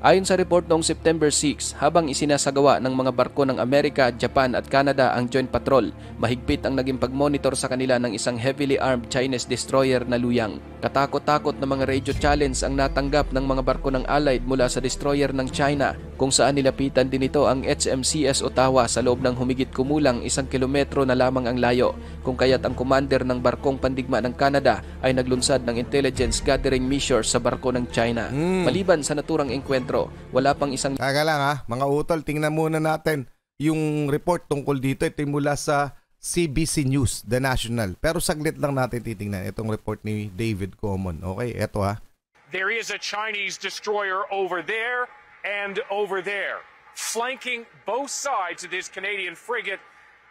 Ayon sa report noong September 6, habang isinasagawa ng mga barko ng Amerika, Japan at Canada ang joint patrol, mahigpit ang naging pagmonitor sa kanila ng isang heavily armed Chinese destroyer na Luyang. Katakot-takot na mga radio challenge ang natanggap ng mga barko ng Allied mula sa destroyer ng China kung saan nilapitan din ito ang HMCS Ottawa sa loob ng humigit kumulang isang kilometro na lamang ang layo kung kaya't ang commander ng barkong pandigma ng Canada ay naglunsad ng intelligence gathering measures sa barko ng China. Hmm. Maliban sa naturang engkwentro, wala pang isang... Taga lang ha, mga utol, tingnan muna natin yung report tungkol dito. Ito mula sa CBC News, The National. Pero saglit lang natin titingnan itong report ni David Common. Okay, eto ha. There is a Chinese destroyer over there and over there, flanking both sides of this Canadian frigate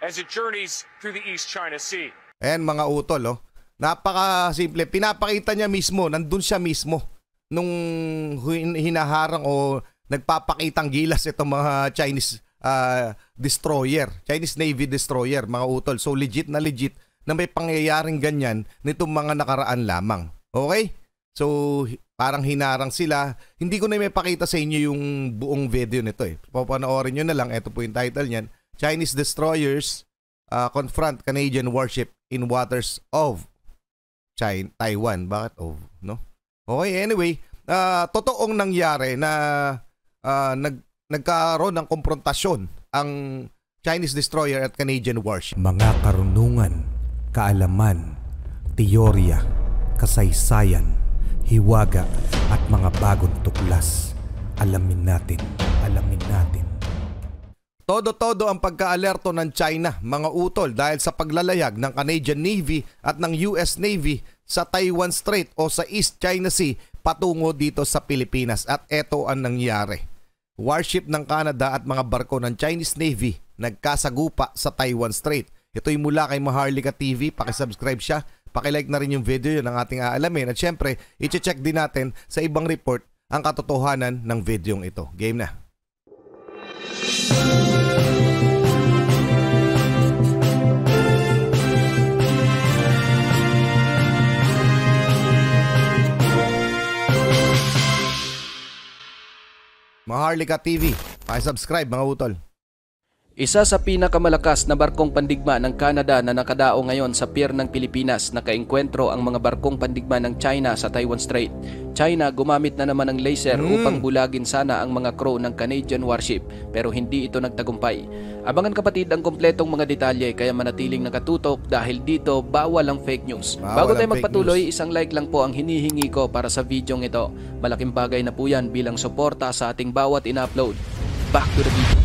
as it journeys through the East China Sea. Ayan mga utol, oh. napaka-simple. Pinapakita niya mismo, nandun siya mismo nung hinaharang o nagpapakitang gilas itong mga Chinese uh, destroyer, Chinese Navy destroyer, mga utol. So legit na legit na may pangyayaring ganyan nitong mga nakaraan lamang. Okay? So parang hinarang sila. Hindi ko na may pakita sa inyo yung buong video nito eh. Papanoorin nyo na lang. Ito po yung title niyan. Chinese destroyers uh, confront Canadian warship in waters of China, Taiwan. Bakit of, no? Okay, anyway, uh, totoong nangyari na uh, nag nagkaroon ng komprontasyon ang Chinese destroyer at Canadian warship. Mga karunungan, kaalaman, teorya, kasaysayan, hiwaga at mga bagong tuklas. Alamin natin, alamin natin. Todo-todo ang pagkaalerto ng China, mga utol dahil sa paglalayag ng Canadian Navy at ng US Navy sa Taiwan Strait o sa East China Sea patungo dito sa Pilipinas at eto ang nangyari warship ng Canada at mga barko ng Chinese Navy nagkasagupa sa Taiwan Strait. Ito'y mula kay Maharlika TV. Pakisubscribe siya. Pakilike na rin yung video yun ng ating aalamin. At syempre, iche-check din natin sa ibang report ang katotohanan ng videong ito. Game na! Harlika TV. Pa-subscribe mga utol. Isa sa pinakamalakas na barkong pandigma ng Canada na nakadao ngayon sa pier ng Pilipinas na nakaengkwentro ang mga barkong pandigma ng China sa Taiwan Strait. China gumamit na naman ng laser mm. upang bulagin sana ang mga crew ng Canadian warship pero hindi ito nagtagumpay. Abangan kapatid ang kumpletong mga detalye kaya manatiling nakatutok dahil dito bawal ang fake news. Bawal Bago tayo magpatuloy, news. isang like lang po ang hinihingi ko para sa video ito. Malaking bagay na po yan bilang suporta sa ating bawat in-upload. Back to the video.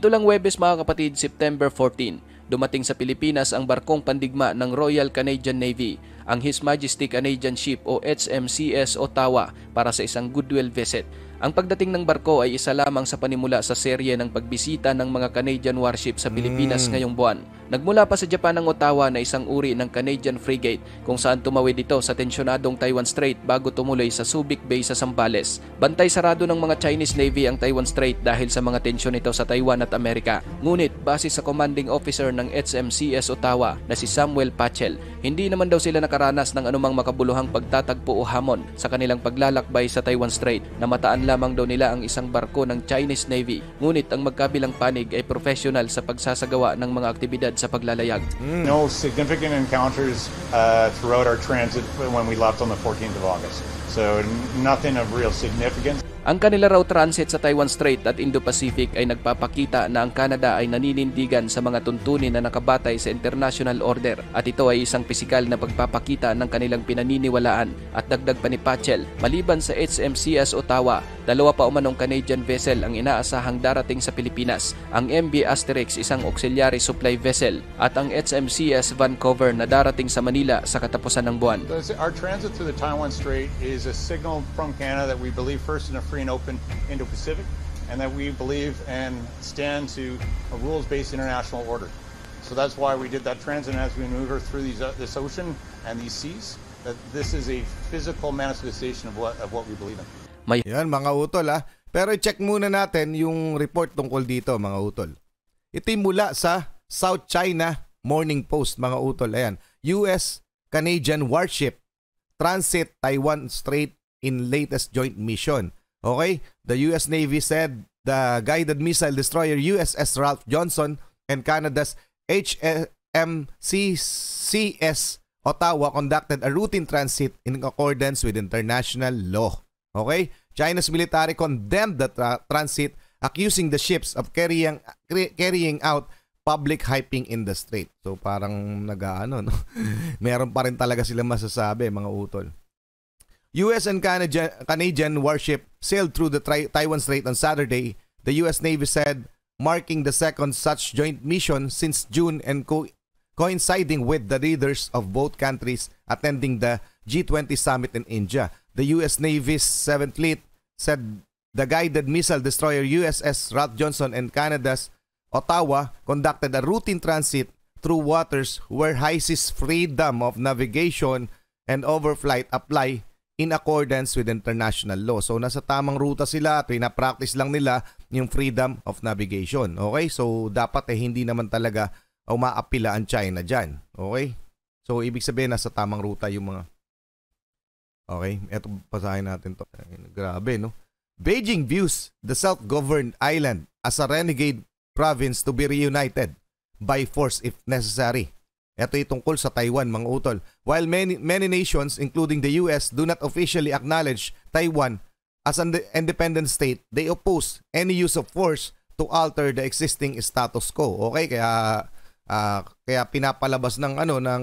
Nito lang Webes mga kapatid, September 14, dumating sa Pilipinas ang barkong pandigma ng Royal Canadian Navy, ang His Majesty Canadian Ship o HMCS Ottawa para sa isang goodwill visit. Ang pagdating ng barko ay isa lamang sa panimula sa serye ng pagbisita ng mga Canadian warship sa Pilipinas mm. ngayong buwan. Nagmula pa sa Japan ang Ottawa na isang uri ng Canadian frigate kung saan tumawid ito sa tensyonadong Taiwan Strait bago tumuloy sa Subic Bay sa Sambales. Bantay sarado ng mga Chinese Navy ang Taiwan Strait dahil sa mga tensyon nito sa Taiwan at Amerika. Ngunit base sa commanding officer ng HMCS Ottawa na si Samuel Pachel, hindi naman daw sila nakaranas ng anumang makabuluhang pagtatagpo o hamon sa kanilang paglalakbay sa Taiwan Strait. na mataan lamang daw nila ang isang barko ng Chinese Navy. Ngunit ang magkabilang panig ay professional sa pagsasagawa ng mga aktibidad sa paglalayag. Mm. No significant encounters uh, throughout our transit when we left on the 14th of August. So nothing of real significance. Ang kanila raw transit sa Taiwan Strait at Indo-Pacific ay nagpapakita na ang Canada ay naninindigan sa mga tuntunin na nakabatay sa international order at ito ay isang pisikal na pagpapakita ng kanilang pinaniniwalaan at dagdag pa ni Patchell, maliban sa HMCS Ottawa Dalawa pa umanong Canadian vessel ang inaasahang darating sa Pilipinas, ang MB Asterix isang auxiliary supply vessel at ang HMCS Vancouver na darating sa Manila sa katapusan ng buwan. Our transit through the Taiwan Strait is a signal from Canada that we believe first and free open Indo-Pacific, and that we believe and stand to a rules-based international order. So that's why we did that transit. as we maneuver through these, uh, this ocean and these seas, that this is a physical manifestation of what, of what we believe in. May... Yan mga utol ha. Ah. Pero check muna natin yung report tungkol dito mga utol. Ito mula sa South China Morning Post mga utol. Ayan, US Canadian warship transit Taiwan Strait in latest joint mission. Okay? The US Navy said the guided missile destroyer USS Ralph Johnson and Canada's HMCCS Ottawa conducted a routine transit in accordance with international law. Okay? China's military condemned the tra transit, accusing the ships of carrying carrying out public hyping in the strait. So parang nag-ano, no? Meron pa rin talaga silang masasabi, mga utol. U.S. and Canadian warship sailed through the Taiwan Strait on Saturday, the U.S. Navy said, marking the second such joint mission since June and co coinciding with the leaders of both countries attending the G20 summit in India. The U.S. Navy's 7th Fleet said the guided missile destroyer USS Ralph Johnson and Canada's Ottawa conducted a routine transit through waters where high seas freedom of navigation and overflight apply in accordance with international law. So nasa tamang ruta sila, pinapractice lang nila yung freedom of navigation. Okay? So dapat eh hindi naman talaga umaapila ang China dyan. Okay? So ibig sabihin nasa tamang ruta yung mga Okay, eto pasahin natin to. Grabe, no? Beijing views the self-governed island as a renegade province to be reunited by force if necessary. Ito ay tungkol sa Taiwan, mga utol. While many, many nations, including the US, do not officially acknowledge Taiwan as an independent state, they oppose any use of force to alter the existing status quo. Okay, kaya uh, kaya pinapalabas ng ano ng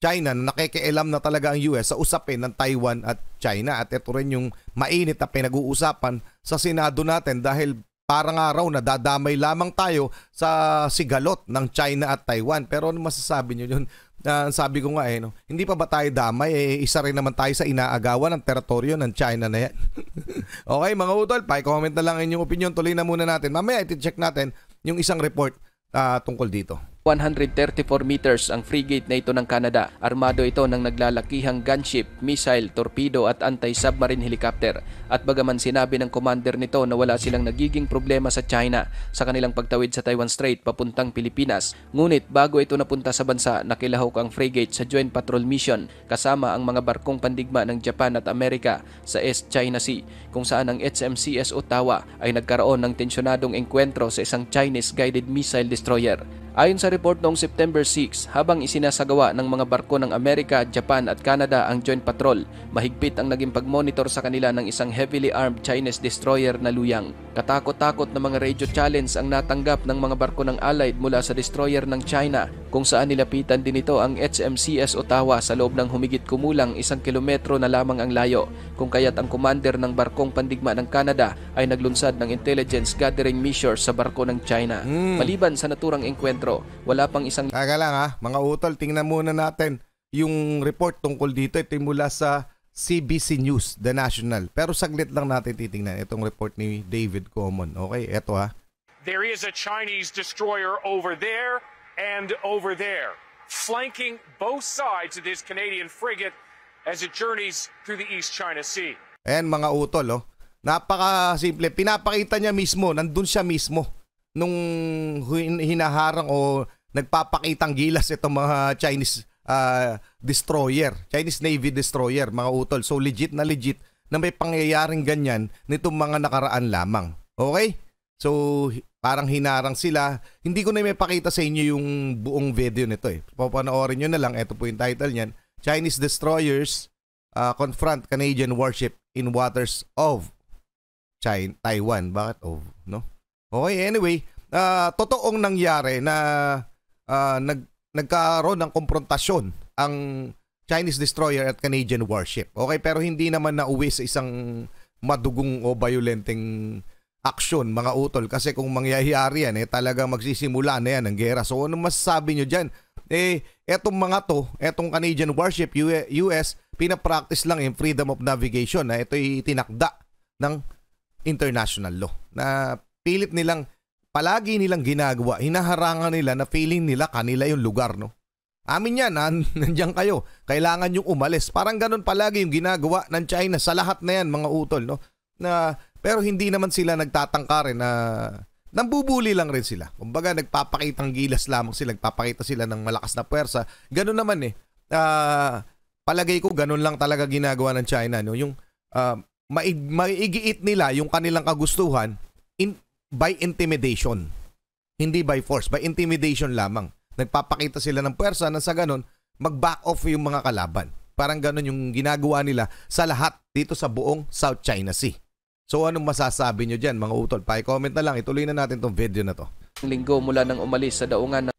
China na nakikialam na talaga ang US sa usapin ng Taiwan at China at ito rin yung mainit na pinag-uusapan sa Senado natin dahil para nga raw nadadamay lamang tayo sa sigalot ng China at Taiwan. Pero ano masasabi niyo yun? Uh, sabi ko nga eh, no? hindi pa ba tayo damay? Eh, isa rin naman tayo sa inaagawan ng teritoryo ng China na yan. okay mga utol, pa-comment na lang inyong opinion. Tuloy na muna natin. Mamaya iti-check natin yung isang report uh, tungkol dito. 134 meters ang frigate na ito ng Canada. Armado ito ng naglalakihang gunship, missile, torpedo at anti-submarine helicopter. At bagaman sinabi ng commander nito na wala silang nagiging problema sa China sa kanilang pagtawid sa Taiwan Strait papuntang Pilipinas, ngunit bago ito napunta sa bansa, nakilahok ang frigate sa Joint Patrol Mission kasama ang mga barkong pandigma ng Japan at Amerika sa East China Sea kung saan ang HMCS Ottawa ay nagkaroon ng tensyonadong engkwentro sa isang Chinese guided missile destroyer. Ayon sa report noong September 6, habang isinasagawa ng mga barko ng Amerika, Japan at Canada ang joint patrol, mahigpit ang naging pagmonitor sa kanila ng isang heavily armed Chinese destroyer na Luyang. Katakot-takot na mga radio challenge ang natanggap ng mga barko ng Allied mula sa destroyer ng China kung saan nilapitan din ito ang HMCS Ottawa sa loob ng humigit kumulang isang kilometro na lamang ang layo kung kaya't ang commander ng barkong pandigma ng Canada ay naglunsad ng intelligence gathering measure sa barko ng China. Hmm. Maliban sa naturang engkwentro, wala pang isang... Taga lang ha, mga utol, tingnan muna natin yung report tungkol dito. Ito mula sa CBC News, The National. Pero saglit lang natin titingnan itong report ni David Common. Okay, eto ha. There is a Chinese destroyer over there and over there, flanking both sides of this Canadian frigate as it journeys through the East China Sea. Ayan mga utol, oh. napakasimple. Pinapakita niya mismo, nandun siya mismo nung hinaharang o nagpapakitang gilas itong mga Chinese uh, destroyer, Chinese Navy destroyer, mga utol. So legit na legit na may pangyayaring ganyan nitong mga nakaraan lamang. Okay? So parang hinarang sila. Hindi ko na may pakita sa inyo yung buong video nito eh. Papanoorin nyo na lang. Ito po yung title niyan. Chinese destroyers uh, confront Canadian warship in waters of China, Taiwan. Bakit of, no? Okay, anyway, uh, totoong nangyari na uh, nag nagkaroon ng konfrontasyon ang Chinese destroyer at Canadian warship. Okay, pero hindi naman nauwi sa isang madugong o violenteng action, mga utol. Kasi kung mangyayari yan, eh, talagang magsisimula na yan ang gera. So ano masasabi nyo dyan? Eh, etong mga to, etong Canadian warship, US, pinapractice lang yung freedom of navigation na ito'y tinakda ng international law na pilit nilang palagi nilang ginagawa, hinaharangan nila na feeling nila kanila yung lugar, no? Amin yan, ha? nandiyan kayo. Kailangan yung umalis. Parang ganun palagi yung ginagawa ng China sa lahat na yan, mga utol, no? Na, pero hindi naman sila nagtatangka rin na nambubuli lang rin sila. Kumbaga, nagpapakitang gilas lamang sila, nagpapakita sila ng malakas na puwersa. Ganun naman eh. Uh, palagay ko, ganun lang talaga ginagawa ng China, no? Yung uh, maigiit nila yung kanilang kagustuhan by intimidation. Hindi by force, by intimidation lamang. Nagpapakita sila ng puwersa na sa ganun, mag-back off yung mga kalaban. Parang ganun yung ginagawa nila sa lahat dito sa buong South China Sea. So anong masasabi nyo dyan mga utol? Pa-comment na lang, ituloy na natin tong video na to. Linggo mula nang umalis sa daungan ng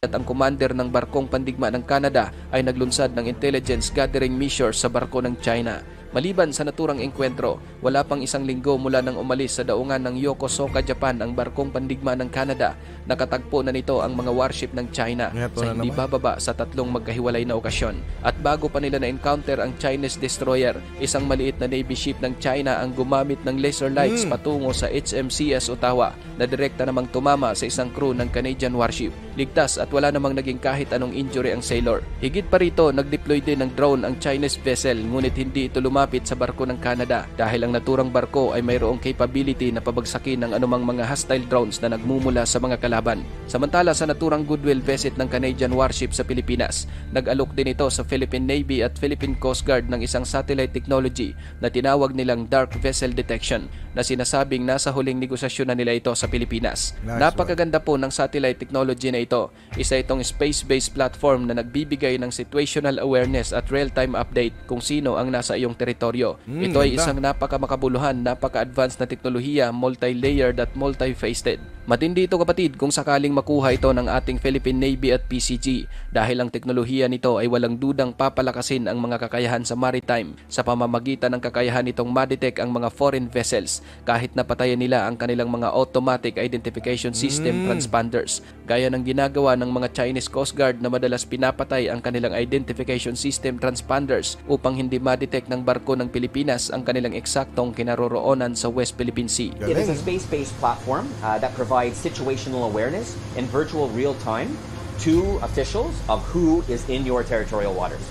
at ang commander ng barkong pandigma ng Canada ay naglunsad ng intelligence gathering measures sa barko ng China. Maliban sa naturang engkwentro, wala pang isang linggo mula nang umalis sa daungan ng Yokosuka, Japan ang barkong pandigma ng Canada. Nakatagpo na nito ang mga warship ng China Ito sa ano hindi bababa sa tatlong magkahiwalay na okasyon. At bago pa nila na-encounter ang Chinese destroyer, isang maliit na Navy ship ng China ang gumamit ng laser lights mm. patungo sa HMCS Ottawa na direkta namang tumama sa isang crew ng Canadian warship. Ligtas at wala namang naging kahit anong injury ang sailor. Higit pa rito, nag-deploy din ng drone ang Chinese vessel ngunit hindi ito lumamit lumapit sa barko ng Canada dahil ang naturang barko ay mayroong capability na pabagsakin ng anumang mga hostile drones na nagmumula sa mga kalaban. Samantala sa naturang goodwill visit ng Canadian warship sa Pilipinas, nag-alok din ito sa Philippine Navy at Philippine Coast Guard ng isang satellite technology na tinawag nilang Dark Vessel Detection na sinasabing nasa huling negosasyon na nila ito sa Pilipinas. Nice Napakaganda po ng satellite technology na ito. Isa itong space-based platform na nagbibigay ng situational awareness at real-time update kung sino ang nasa iyong teritoryo. Mm, ito ay isang napakamakabuluhan, napaka-advanced na teknolohiya, multi-layered at multi-faceted Matindi ito kapatid kung sakaling makuha ito ng ating Philippine Navy at PCG dahil ang teknolohiya nito ay walang dudang papalakasin ang mga kakayahan sa maritime sa pamamagitan ng kakayahan nitong madetect ang mga foreign vessels kahit napatayan nila ang kanilang mga automatic identification system mm. transponders gaya ng ginagawa ng mga Chinese Coast Guard na madalas pinapatay ang kanilang identification system transponders upang hindi madetect ng barko ng Pilipinas ang kanilang eksaktong kinaroroonan sa West Philippine Sea. It is a space-based platform uh, that provides provide situational awareness in virtual real time to officials of who is in your territorial waters.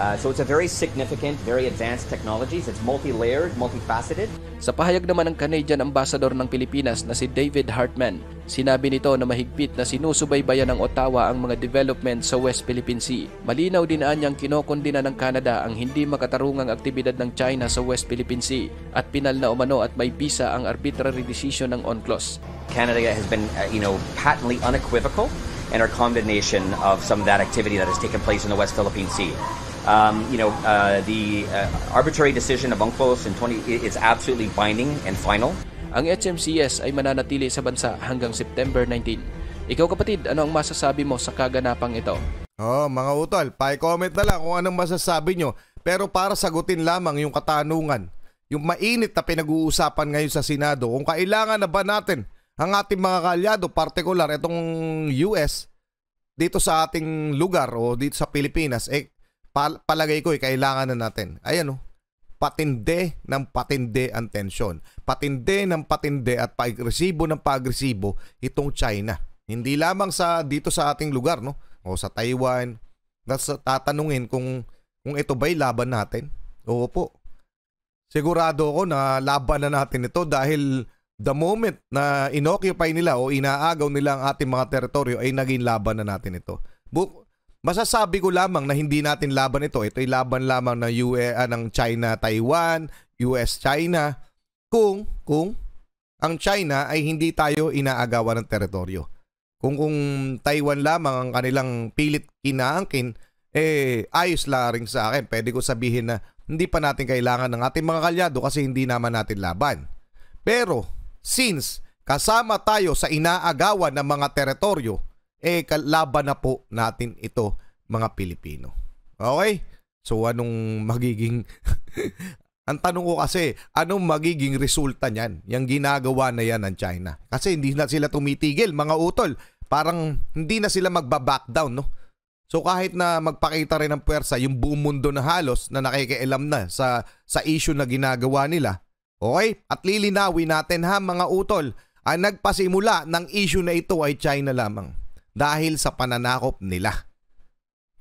Uh, so it's a very significant, very advanced technologies. It's multi-layered, multifaceted. Sa pahayag naman ng Canadian Ambassador ng Pilipinas na si David Hartman, sinabi nito na mahigpit na sinusubaybayan ng Ottawa ang mga development sa West Philippine Sea. Malinaw din anyang kinokondina ng Canada ang hindi makatarungang aktibidad ng China sa West Philippine Sea at pinal na umano at may bisa ang arbitrary decision ng UNCLOS. Canada has been, uh, you know, patently unequivocal in our condemnation of some of that activity that has taken place in the West Philippine Sea. Um, you know, uh, the uh, arbitrary decision of UNCLOS in 20 is absolutely binding and final. Ang HMCS ay mananatili sa bansa hanggang September 19. Ikaw kapatid, ano ang masasabi mo sa kaganapang ito? Oh, mga utol, pa-comment na lang kung anong masasabi nyo. Pero para sagutin lamang yung katanungan, yung mainit na pinag-uusapan ngayon sa Senado, kung kailangan na ba natin ang ating mga kalyado, particular itong US, dito sa ating lugar o dito sa Pilipinas, eh, Pal- palagay ko eh, kailangan na natin. Ayan o. Oh, ng patindi ang tension. Patindi ng patindi at paagresibo ng paagresibo itong China. Hindi lamang sa dito sa ating lugar, no? O sa Taiwan. Nasa tatanungin kung kung ito ba'y laban natin. Oo po. Sigurado ako na laban na natin ito dahil the moment na inoccupy nila o inaagaw nila ang ating mga teritoryo ay naging laban na natin ito. Bu- Masasabi ko lamang na hindi natin laban ito. Ito'y laban lamang ng UA uh, ah, ng China Taiwan, US China kung kung ang China ay hindi tayo inaagawan ng teritoryo. Kung kung Taiwan lamang ang kanilang pilit kinaangkin, eh ayos lang rin sa akin. Pwede ko sabihin na hindi pa natin kailangan ng ating mga kalyado kasi hindi naman natin laban. Pero since kasama tayo sa inaagawan ng mga teritoryo, eh kalaban na po natin ito mga Pilipino. Okay? So anong magiging Ang tanong ko kasi, anong magiging resulta niyan? Yang ginagawa na yan ng China. Kasi hindi na sila tumitigil, mga utol. Parang hindi na sila magba-back down, no? So kahit na magpakita rin ng puwersa yung buong mundo na halos na nakikialam na sa sa issue na ginagawa nila. Okay? At lilinawin natin ha mga utol, ang nagpasimula ng issue na ito ay China lamang dahil sa pananakop nila.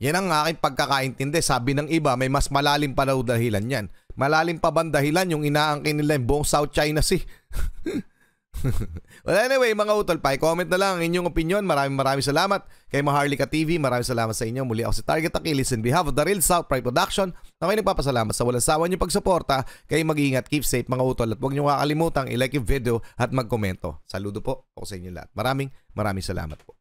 Yan ang aking pagkakaintindi. Sabi ng iba, may mas malalim pa daw dahilan yan. Malalim pa bang dahilan yung inaangkin nila yung buong South China Sea? well anyway mga utol pa, comment na lang ang inyong opinion. Maraming maraming salamat. Kay Maharlika TV, maraming salamat sa inyo. Muli ako si Target Akilis in behalf of the Real South Pride Production na kayo nagpapasalamat sa walang sawa niyong pagsuporta. Kayo mag-iingat, keep safe mga utol at huwag niyo kakalimutang i-like yung video at magkomento. Saludo po ako sa inyo lahat. Maraming maraming salamat po.